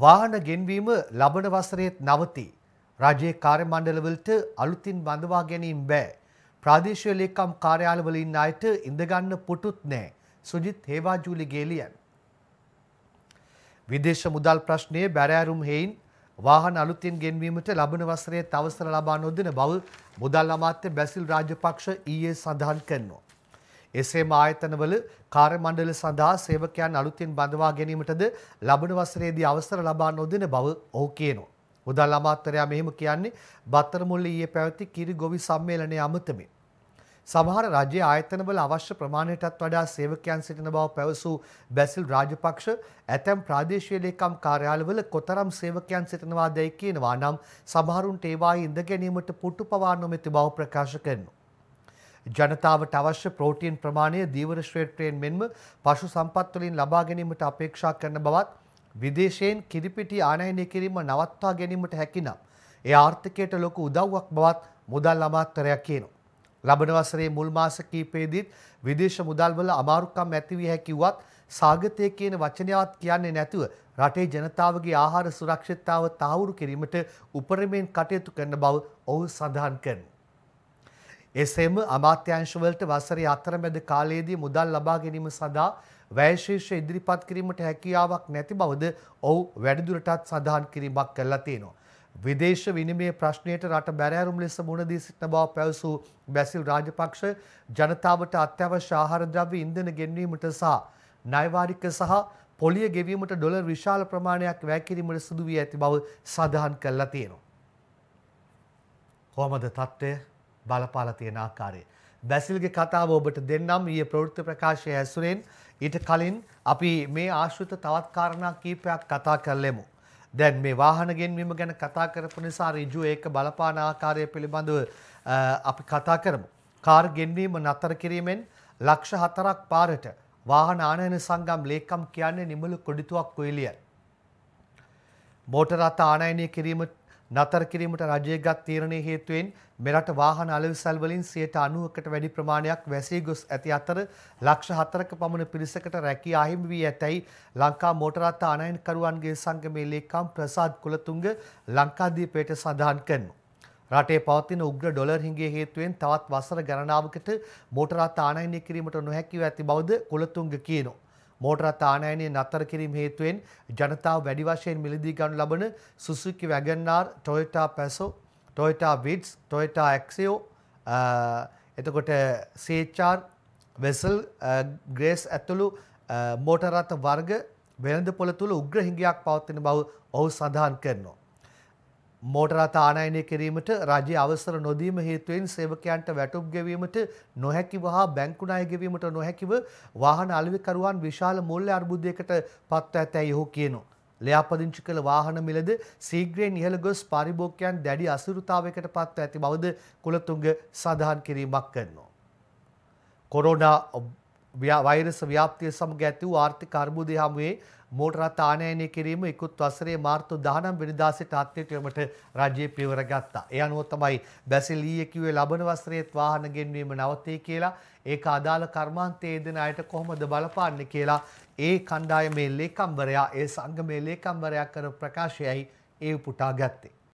වාහන ගෙන්වීම ලබන වසරේත් නවති. රජයේ කාර්යමණ්ඩලවලට අලුතින් බඳවා ගැනීම බෑ. ප්‍රාදේශීය ලේකම් කාර්යාලවල ඉන්න අයට ඉඳගන්න පුටුත් නෑ. සුජිත් හේවාජූලි ගේලියන්. විදේශ මුදල් ප්‍රශ්නයේ බැරෑරුම් හේයින් වාහන අලුතින් ගෙන්වීමට ලබන වසරේ තවසර ලබා නොදෙන බව මුදල් අමාත්‍ය බැසිල් රාජපක්ෂ ඊයේ සඳහන් කරනවා. එසේම ආයතනවල කාර්යමණ්ඩල සඳහා සේවකයන් අලුතින් බඳවා ගැනීමටද ලබන වසරේදී අවසර ලබා නොදෙන බව ඔහු කියනවා. මුදල් අමාත්‍යරයා මෙහෙම කියන්නේ බත්තරමුල්ල ඊයේ පැවති කිරි ගොවි සම්මේලනයේ අමතමින් සමහර රජයේ ආයතනවල අවශ්‍ය ප්‍රමාණයටත් වඩා සේවකයන් සිටින බව පැවසූ බැසිල් රාජපක්ෂ ඇතැම් ප්‍රාදේශීය ලේකම් කාර්යාලවල කොතරම් සේවකයන් සිටිනවාදැයි කියනවා නම් සමහරුන්ට ඒවායේ ඉඳ ගැනීමට පුටු පවා නොමැති බව ප්‍රකාශ කරනවා. ජනතාවට අවශ්‍ය ප්‍රෝටීන් ප්‍රමාණය දීවර ශ්‍රේෂ්ඨයෙන් මෙන්ම පශු සම්පත් වලින් ලබා ගැනීමට අපේක්ෂා කරන බවත් විදේශයෙන් කිරිපිටි ආනයනය කිරීම නවත්වා ගැනීමට හැකිනම් ඒ ආර්ථිකයට ලොකු උදව්වක් බවත් මුදල් අමාත්‍යරයක් කියනවා. ලබන වසරේ මුල් මාස කිහිපයේදීත් විදේශ මුදල්වල අමාරුකම් ඇති විය හැකිවත් සාගතය කියන වචනයවත් කියන්නේ නැතුව රටේ ජනතාවගේ ආහාර සුරක්ෂිතතාව තාවුරු කිරීමට උපරිමයෙන් කටයුතු කරන බව ඔහු සඳහන් කරනවා. එසේම අමාත්‍යංශවලට වසරේ අතරමැද කාලයේදී මුදල් ලබා ගැනීම සඳහා වැයශීර්ෂ ඉදිරිපත් කිරීමට හැකියාවක් නැති බවද ඔහු වැඩිදුරටත් සඳහන් කිරීමක් කළා තියෙනවා. විදේශ විනිමය ප්‍රශ්නයට රට බැරෑරුම් ලෙස මුහුණ දී සිටින බව පැවසූ බැසිල් රාජපක්ෂ ජනතාවට අත්‍යවශ්‍ය ආහාර ද්‍රව්‍ය ඉන්ධන ගෙන්වීමට සහ නයවාරික සහ පොලිය ගෙවීමට ඩොලර් විශාල ප්‍රමාණයක් වැය කිරීමට සිදු වී ඇති බව සඳහන් කළා තියෙනවා. කොහොමද තත්ත්වය? බලපාලා තියෙන ආකාරය. බැසිල්ගේ කතාව ඔබට දෙන්නම් ඊයේ ප්‍රවෘත්ති ප්‍රකාශය ඇසුරෙන් ඊට කලින් අපි මේ ආශ්‍රිත තවත් කාරණා කීපයක් කතා කරලෙමු. දැන් මේ වාහන ගෙන්වීම ගැන කතා කරපු නිසා ඍජු ඒක බලපාන ආකාරය පිළිබඳව අපි කතා කරමු. කාර් ගෙන්වීම නතර කිරීමෙන් ලක්ෂ හතරක් පාරට වාහන ආනයන සංගම් ලේකම් කියන්නේ නිමල කොඩිතුවක් කොයිලිය. මෝටරත ආනයනය කිරීමට නතර කිරීමට රජයේගත් තීරණය හේතුවෙන් මෙරට වාහන අලෙවිසල් වලින් 90%කට වැඩි ප්‍රමාණයක් වැසී ගොස් ඇති අතර ලක්ෂ 4ක පමණ පිරිසකට රැකී අහිමි වී ඇතැයි ලංකා මෝටරරථ ආනයනකරුවන්ගේ සංගමේ ලේකම් ප්‍රසාද් කුලතුංග ලංකාදීපයට සඳහන් කරනවා. රටේ පවතින උග්‍ර ඩොලර් හිඟිය හේතුවෙන් තවත් වසර ගණනාවකට මෝටරරථ ආනයනය කිරීමට නොහැකිව ඇති බවද කුලතුංග කියනවා. මෝටරත් ආනයනය නත්තර කිරීම හේතුවෙන් ජනතාව වැඩි වශයෙන් මිලදී ගනු ලබන සුසුකි වැගන්නාර් ටොයටා පැසෝ ටොයටා විඩ්ස් ටොයටා ඇක්සියෝ එතකොට සේචාර් වෙසල් ග්‍රේස් ඇතුළු මෝටරත වර්ග වෙළඳ පොළ තුළ උග්‍ර හිඟයක් පවත්වන බව ඔහු සඳහන් කරනවා. මෝටරත් ආනයනය කිරීමට රජය අවසර නොදීම හේතුවෙන් සේවකයන්ට වැටුප් ගෙවීමට නොහැකිව හා බැංකුනාය ගෙවීමට නොහැකිව වාහන අලවිකරුවන් විශාල මුල්ල අර්බුදයකට පත්ව ඇතැයි යොහු කියනු. ලයාපදිංචි කළ වාහන මිලද සීග්‍රයෙන් ඉහළ ගොස් පරිභෝගකයන් දැඩි අසුරුතාවකට පත්ව ඇති බවද කුලතුන්ග සඳහන් කිරීමක් කරනවා. කොරෝනා වෛරස ව්‍යාප්තිය සමග ඇති වූ ආර්ථික අර්බුදය හමුවේ මෝටරත් ආනයනය කිරීම ඉකුත් වසරේ මාර්තු 19 වෙනිදා සිට අත්යට යොමට රජයේ පියවර ගත්තා. ඒ අනුව තමයි බැසිල් ඊයේ කිව්වේ ලබන වසරේත් වාහන ගෙන්වීම නවතී කියලා. ඒක අදාළ කර්මාන්තයේ දෙන අයට කොහොමද බලපාන්නේ කියලා ඒ කණ්ඩායමේ ලේකම්වරයා ඒ සංගමේ ලේකම්වරයා කර ප්‍රකාශයයි ඒ උපුටා ගත්තේ.